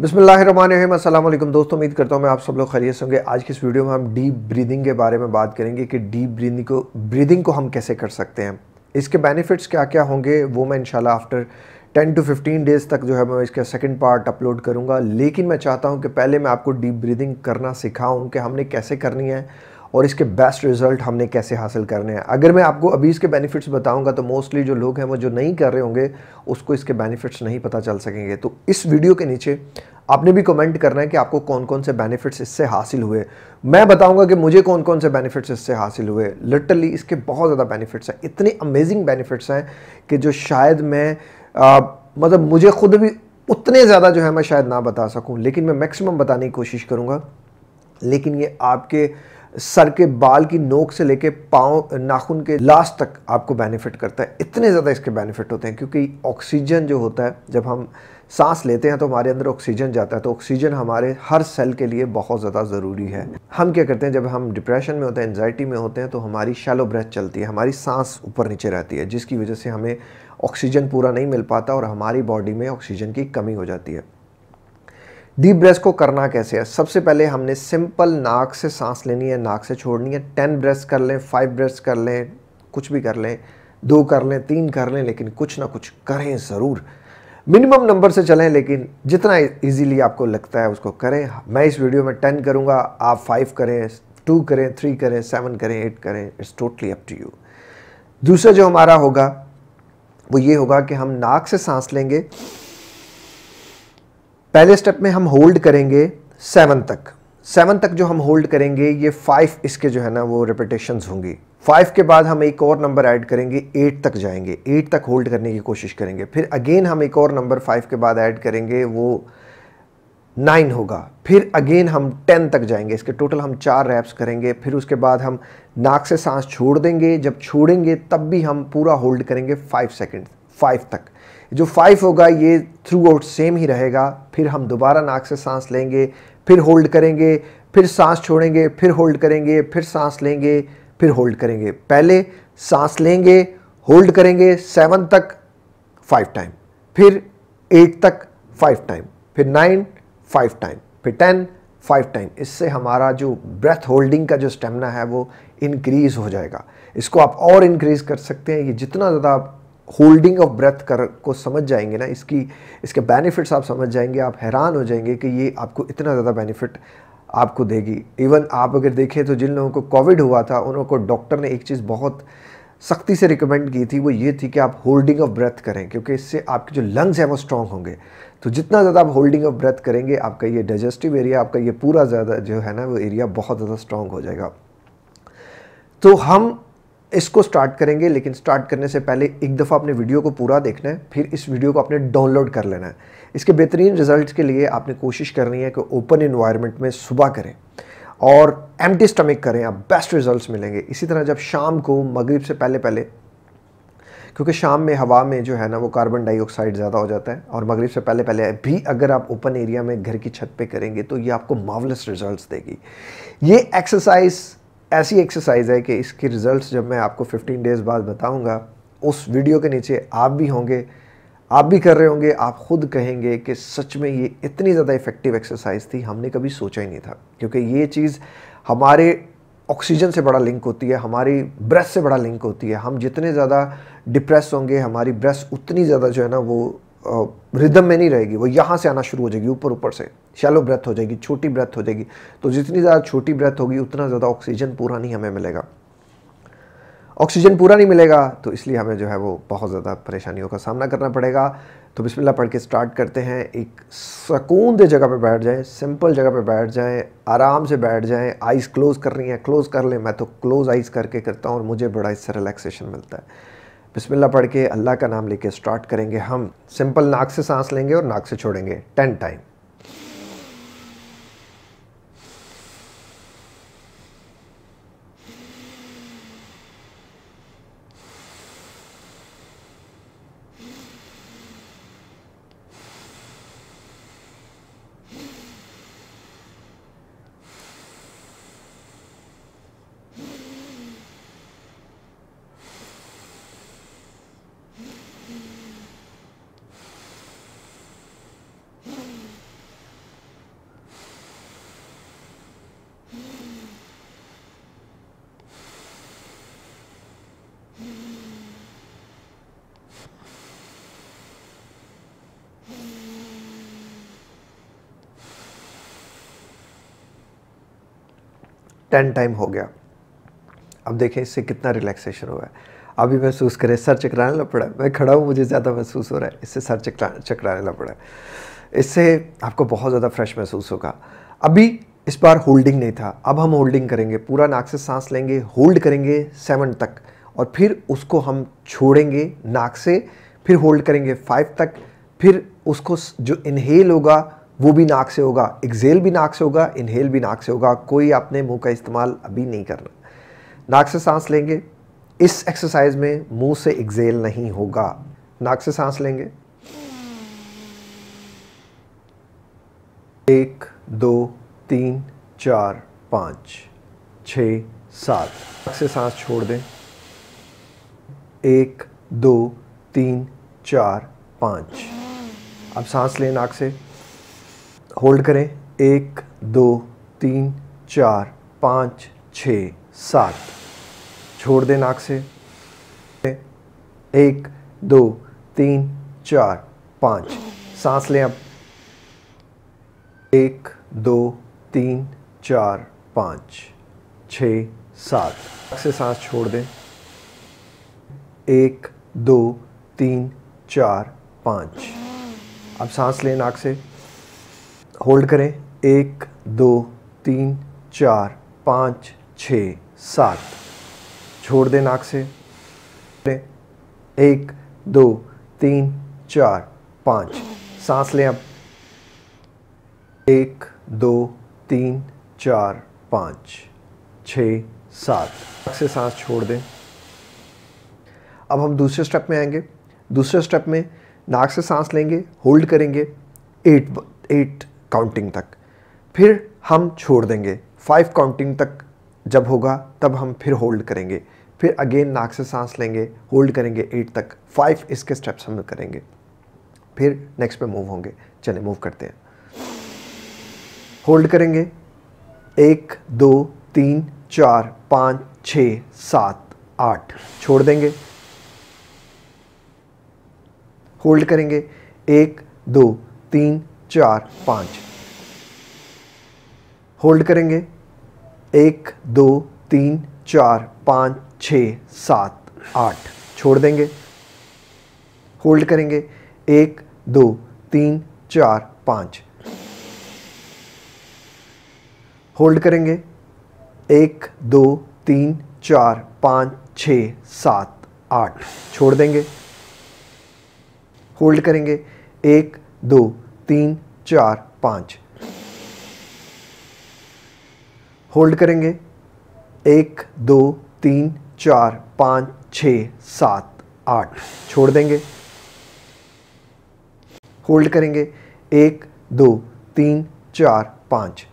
बसमिलकुम दोस्तों उम्मीद करता हूँ मैं आप सब लोग खरीद होंगे आज की इस वीडियो में हम डीप ब्रीदिंग के बारे में बात करेंगे कि डीप ब्रीदिंग को ब्रीदिंग को हम कैसे कर सकते हैं इसके बेनिफिट्स क्या क्या होंगे वो मैं इंशाल्लाह आफ्टर 10 टू 15 डेज़ तक जो है मैं इसका सेकंड पार्ट अपलोड करूँगा लेकिन मैं चाहता हूँ कि पहले मैं आपको डीप ब्रीदिंग करना सिखाऊँ कि हमने कैसे करनी है और इसके बेस्ट रिजल्ट हमने कैसे हासिल करने हैं अगर मैं आपको अभी इसके बेनिफिट्स बताऊंगा तो मोस्टली जो लोग हैं वो जो नहीं कर रहे होंगे उसको इसके बेनिफिट्स नहीं पता चल सकेंगे तो इस वीडियो के नीचे आपने भी कमेंट करना है कि आपको कौन कौन से बेनिफिट्स इससे हासिल हुए मैं बताऊंगा कि मुझे कौन कौन से बेनिफिट्स इससे हासिल हुए लिटरली इसके बहुत ज़्यादा बेनिफिट्स हैं इतने अमेजिंग बेनिफिट्स हैं कि जो शायद मैं आ, मतलब मुझे खुद भी उतने ज़्यादा जो है मैं शायद ना बता सकूँ लेकिन मैं मैक्सिमम बताने की कोशिश करूँगा लेकिन ये आपके सर के बाल की नोक से लेके पाँव नाखून के लास्ट तक आपको बेनिफिट करता है इतने ज़्यादा इसके बेनिफिट होते हैं क्योंकि ऑक्सीजन जो होता है जब हम सांस लेते हैं तो हमारे अंदर ऑक्सीजन जाता है तो ऑक्सीजन हमारे हर सेल के लिए बहुत ज़्यादा ज़रूरी है हम क्या करते हैं जब हम डिप्रेशन में होते हैं एनजाइटी में होते हैं तो हमारी शैलो ब्रेथ चलती है हमारी सांस ऊपर नीचे रहती है जिसकी वजह से हमें ऑक्सीजन पूरा नहीं मिल पाता और हमारी बॉडी में ऑक्सीजन की कमी हो जाती है डीप ब्रेस को करना कैसे है सबसे पहले हमने सिंपल नाक से सांस लेनी है नाक से छोड़नी है टेन ब्रेस कर लें फाइव ब्रेस कर लें कुछ भी कर लें दो कर लें तीन कर लें लेकिन कुछ ना कुछ करें ज़रूर मिनिमम नंबर से चलें लेकिन जितना इजीली आपको लगता है उसको करें मैं इस वीडियो में टेन करूँगा आप फाइव करें टू करें थ्री करें सेवन करें एट करें it's totally up to you दूसरा जो हमारा होगा वो ये होगा कि हम नाक से सांस लेंगे पहले स्टेप में हम होल्ड करेंगे सेवन तक सेवन तक जो हम होल्ड करेंगे ये फाइव इसके जो है ना वो रिपीटेशंस होंगी फाइव के बाद हम एक और नंबर ऐड करेंगे एट तक जाएंगे एट तक होल्ड करने की कोशिश करेंगे फिर अगेन हम एक और नंबर फाइव के बाद ऐड करेंगे वो नाइन होगा फिर अगेन हम टेन तक जाएंगे इसके टोटल हम चार रैप्स करेंगे फिर उसके बाद हम नाक से सांस छोड़ देंगे जब छोड़ेंगे तब भी हम पूरा होल्ड करेंगे फाइव सेकेंड फाइव तक जो फाइव होगा ये थ्रू आउट सेम ही रहेगा फिर हम दोबारा नाक से सांस लेंगे फिर होल्ड करेंगे फिर सांस छोड़ेंगे फिर होल्ड करेंगे फिर सांस लेंगे फिर होल्ड करेंगे पहले सांस लेंगे होल्ड करेंगे सेवन तक फाइव टाइम फिर एट तक फाइव टाइम फिर नाइन फाइव टाइम फिर टेन फाइव टाइम इससे हमारा जो ब्रेथ होल्डिंग का जो स्टेमिना है वो इनक्रीज़ हो जाएगा इसको आप और इंक्रीज कर सकते हैं ये जितना ज़्यादा आप होल्डिंग ऑफ ब्रेथ कर को समझ जाएंगे ना इसकी इसके बेनिफिट्स आप समझ जाएंगे आप हैरान हो जाएंगे कि ये आपको इतना ज़्यादा बेनिफिट आपको देगी इवन आप अगर देखें तो जिन लोगों को कोविड हुआ था उन लोगों को डॉक्टर ने एक चीज़ बहुत सख्ती से रिकमेंड की थी वो ये थी कि आप होल्डिंग ऑफ ब्रेथ करें क्योंकि इससे आपके जो लंग्स हैं वो स्ट्रॉन्ग होंगे तो जितना ज़्यादा आप होल्डिंग ऑफ ब्रेथ करेंगे आपका ये डाइजेस्टिव एरिया आपका ये पूरा ज़्यादा जो है ना वो एरिया बहुत ज़्यादा स्ट्रॉन्ग हो जाएगा तो हम इसको स्टार्ट करेंगे लेकिन स्टार्ट करने से पहले एक दफ़ा अपने वीडियो को पूरा देखना है फिर इस वीडियो को आपने डाउनलोड कर लेना है इसके बेहतरीन रिजल्ट्स के लिए आपने कोशिश करनी है कि ओपन इन्वायरमेंट में सुबह करें और एम स्टमक करें आप बेस्ट रिजल्ट मिलेंगे इसी तरह जब शाम को मगरब से पहले पहले क्योंकि शाम में हवा में जो है ना वो कार्बन डाइऑक्साइड ज़्यादा हो जाता है और मगरब से पहले पहले भी अगर आप ओपन एरिया में घर की छत पे करेंगे तो ये आपको मावलस रिजल्ट्स देगी ये एक्सरसाइज ऐसी एक्सरसाइज है कि इसके रिज़ल्ट्स जब मैं आपको 15 डेज़ बाद बताऊंगा उस वीडियो के नीचे आप भी होंगे आप भी कर रहे होंगे आप खुद कहेंगे कि सच में ये इतनी ज़्यादा इफ़ेक्टिव एक्सरसाइज थी हमने कभी सोचा ही नहीं था क्योंकि ये चीज़ हमारे ऑक्सीजन से बड़ा लिंक होती है हमारी ब्रेस से बड़ा लिंक होती है हम जितने ज़्यादा डिप्रेस होंगे हमारी ब्रेस उतनी ज़्यादा जो है ना वो रिदम में नहीं रहेगी वो यहाँ से आना शुरू हो जाएगी ऊपर ऊपर से शैलो ब्रेथ हो जाएगी छोटी ब्रेथ हो जाएगी तो जितनी ज़्यादा छोटी ब्रेथ होगी उतना ज़्यादा ऑक्सीजन पूरा नहीं हमें मिलेगा ऑक्सीजन पूरा नहीं मिलेगा तो इसलिए हमें जो है वो बहुत ज़्यादा परेशानियों का सामना करना पड़ेगा तो बिस्मिल्लाह पढ़ के स्टार्ट करते हैं एक सकून दे जगह पे बैठ जाएं सिंपल जगह पे बैठ जाएं आराम से बैठ जाएं आइज़ क्लोज़ कर रही है क्लोज़ कर लें मैं तो क्लोज़ आइज़ करके करता हूँ और मुझे बड़ा इससे रिलैक्सेशन मिलता है बिस्मिल्लाह पढ़ के अल्लाह का नाम लेके स्टार्ट करेंगे हम सिंपल नाक से सांस लेंगे और नाक से छोड़ेंगे टेन टाइम टेन टाइम हो गया अब देखें इससे कितना रिलैक्सेशन हुआ है अभी महसूस करें सर चकराने लग पड़ा मैं खड़ा हूँ मुझे ज़्यादा महसूस हो रहा है इससे सर चकराने लग पड़ा इससे आपको बहुत ज़्यादा फ्रेश महसूस होगा अभी इस बार होल्डिंग नहीं था अब हम होल्डिंग करेंगे पूरा नाक से सांस लेंगे होल्ड करेंगे सेवन तक और फिर उसको हम छोड़ेंगे नाक से फिर होल्ड करेंगे फाइव तक फिर उसको जो इनहेल होगा वो भी नाक से होगा एक्जेल भी नाक से होगा इनहेल भी नाक से होगा कोई आपने मुंह का इस्तेमाल अभी नहीं करना नाक से सांस लेंगे इस एक्सरसाइज में मुंह से एक्जेल नहीं होगा नाक से सांस लेंगे एक दो तीन चार पाँच छ सात नाक से सांस छोड़ दें एक दो तीन चार पाँच अब सांस लें नाक से होल्ड करें एक दो तीन चार पाँच छ सात छोड़ दें नाक से एक दो तीन चार पाँच सांस लें अब एक दो तीन चार पाँच छ सात नाक से सांस छोड़ दें एक दो तीन चार पाँच अब सांस लें नाक से होल्ड करें एक दो तीन चार पाँच छ सात छोड़ दें नाक से एक दो तीन चार पाँच सांस लें अब एक दो तीन चार पाँच छ सात से सांस छोड़ दें अब हम दूसरे स्टेप में आएंगे दूसरे स्टेप में नाक से सांस लेंगे होल्ड करेंगे एट एट काउंटिंग तक फिर हम छोड़ देंगे फाइव काउंटिंग तक जब होगा तब हम फिर होल्ड करेंगे फिर अगेन नाक से सांस लेंगे होल्ड करेंगे एट तक फाइव इसके स्टेप्स हम करेंगे फिर नेक्स्ट पे मूव होंगे चले मूव करते हैं होल्ड करेंगे एक दो तीन चार पाँच छ सात आठ छोड़ देंगे होल्ड करेंगे एक दो तीन चार पाँच होल्ड करेंगे एक दो तीन चार पाँच छ सात आठ छोड़ देंगे होल्ड करेंगे एक दो तीन चार पाँच होल्ड करेंगे एक दो तीन चार पाँच छ सात आठ छोड़ देंगे होल्ड करेंगे एक दो तीन चार पाँच होल्ड करेंगे एक दो तीन चार पाँच छ सात आठ छोड़ देंगे होल्ड करेंगे एक दो तीन चार पाँच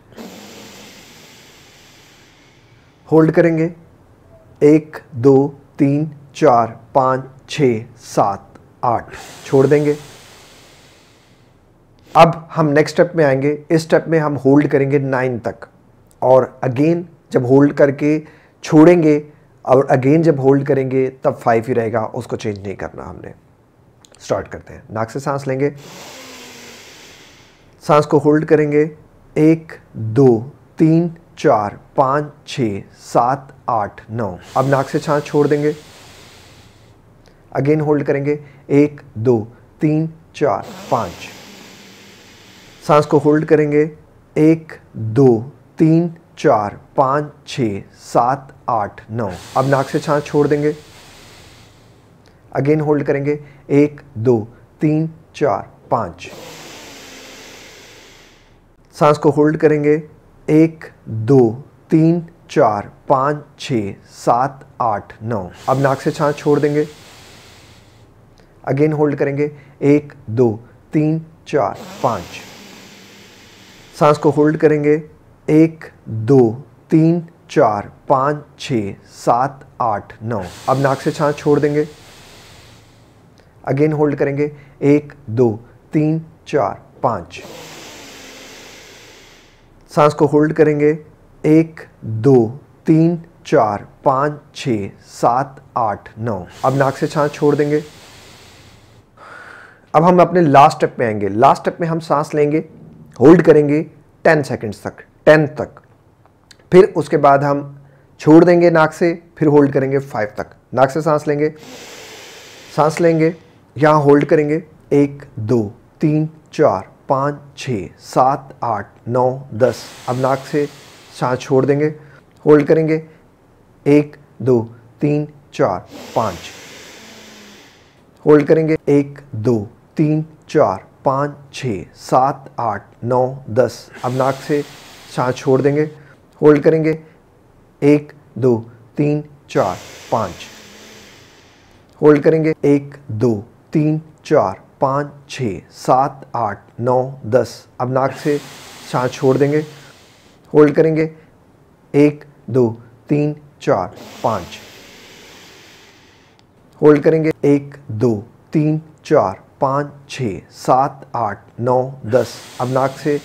होल्ड करेंगे एक दो तीन चार पाँच छ सात आठ छोड़ देंगे अब हम नेक्स्ट स्टेप में आएंगे इस स्टेप में हम होल्ड करेंगे नाइन तक और अगेन जब होल्ड करके छोड़ेंगे और अगेन जब होल्ड करेंगे तब फाइव ही रहेगा उसको चेंज नहीं करना हमने स्टार्ट करते हैं नाक से सांस लेंगे सांस को होल्ड करेंगे एक दो तीन चार पाँच छ सात आठ नौ अब नाक से सांस छोड़ देंगे अगेन होल्ड करेंगे एक दो तीन चार पाँच सांस को होल्ड करेंगे एक दो तीन चार पाँच छ सात आठ नौ अब नाक से छांस छोड़ देंगे अगेन होल्ड करेंगे एक दो तीन चार पाँच सांस को होल्ड करेंगे एक दो तीन चार पाँच छ सात आठ नौ अब नाक से छांस छोड़ देंगे अगेन होल्ड करेंगे एक दो तीन चार पाँच सांस को होल्ड करेंगे एक दो तीन चार पाँच छ सात आठ नौ अब नाक से सांस छोड़ देंगे अगेन होल्ड करेंगे एक दो तीन चार पाँच सांस को होल्ड करेंगे एक दो तीन चार पाँच छ सात आठ नौ अब नाक से सांस छोड़ देंगे अब हम अपने लास्ट स्टेप में आएंगे लास्ट स्टेप में हम सांस लेंगे होल्ड करेंगे टेन सेकेंड्स तक टेन तक फिर उसके बाद हम छोड़ देंगे नाक से फिर होल्ड करेंगे फाइव तक नाक से सांस लेंगे सांस लेंगे यहाँ होल्ड करेंगे एक दो तीन चार पाँच छः सात आठ नौ दस अब नाक से सांस छोड़ देंगे होल्ड करेंगे एक दो तीन चार पाँच होल्ड करेंगे एक दो तीन चार पाँच छः सात आठ नौ दस अब नाक से सांस छोड़ देंगे होल्ड करेंगे एक दो तीन चार पाँच होल्ड करेंगे एक दो तीन चार पाँच छः सात आठ नौ दस अब नाक से सांस छोड़ देंगे होल्ड करेंगे एक दो तीन चार पाँच होल्ड करेंगे एक दो तीन चार पाँच छः सात आठ नौ दस अब नाक से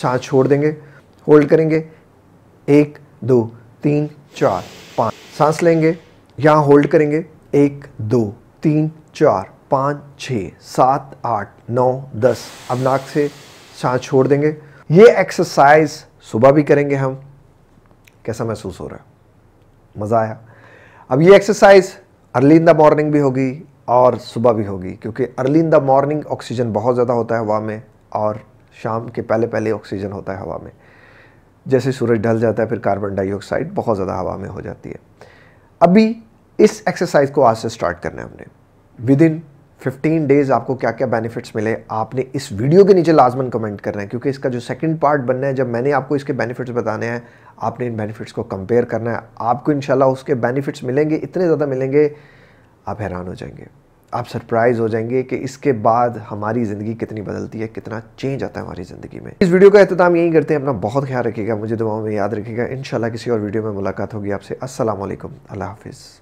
सांस छोड़ देंगे होल्ड करेंगे एक दो तीन चार पाँच सांस लेंगे यहाँ होल्ड करेंगे एक दो तीन चार पाँच छः सात आठ नौ दस अब नाक से सांस छोड़ देंगे ये एक्सरसाइज सुबह भी करेंगे हम कैसा महसूस हो रहा है मज़ा आया अब ये exercise early in the morning भी होगी और सुबह भी होगी क्योंकि early in the morning oxygen बहुत ज़्यादा होता है हवा में और शाम के पहले पहले ऑक्सीजन होता है हवा में जैसे सूरज ढल जाता है फिर कार्बन डाइऑक्साइड बहुत ज़्यादा हवा में हो जाती है अभी इस एक्सरसाइज को आज से स्टार्ट करना है हमने विद इन फिफ्टीन डेज़ आपको क्या क्या बेनिफिट्स मिले आपने इस वीडियो के नीचे लाजमन कमेंट करना है क्योंकि इसका जो सेकंड पार्ट बनना है जब मैंने आपको इसके बेनिफिट्स बताने हैं आपने इन बेनिफिट्स को कंपेयर करना है आपको इनशाला उसके बेनिफिट्स मिलेंगे इतने ज़्यादा मिलेंगे आप हैरान हो जाएंगे आप सरप्राइज हो जाएंगे कि इसके बाद हमारी ज़िंदगी कितनी बदलती है कितना चेंज आता है हमारी ज़िंदगी में इस वीडियो का अहतमाम यही करते हैं अपना बहुत ख्याल रखिएगा मुझे दुआओं में याद रखिएगा इन किसी और वीडियो में मुलाकात होगी आपसे असल अल्लाह हाफिज़